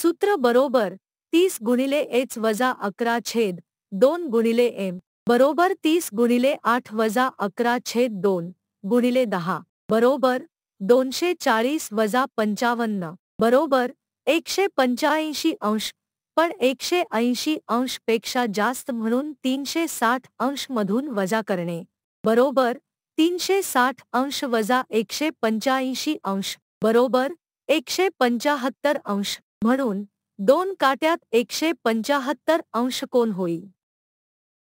सूत्र बरोबर तीस गुणिले एच वजा अकरा छेद दोन गुणिले एम बरोबर तीस गुणिले आठ वजा अकरा छेद दोन गुणिले दहा बरोबर दोनशे चाळीस वजा पंचावन्न बरोबर एकशे पंच्याऐंशी अंश पण एकशे ऐंशी अंश पेक्षा जास्त म्हणून तीनशे साठ अंश मधून वजा करणे बरोबर तीनशे साठ अंश वजा एकशे पंच्याऐंशी अंश बरोबर एकशे पंच्याहत्तर अंश म्हणून दोन काट्यात एकशे पंचाहत्तर अंश कोण होईल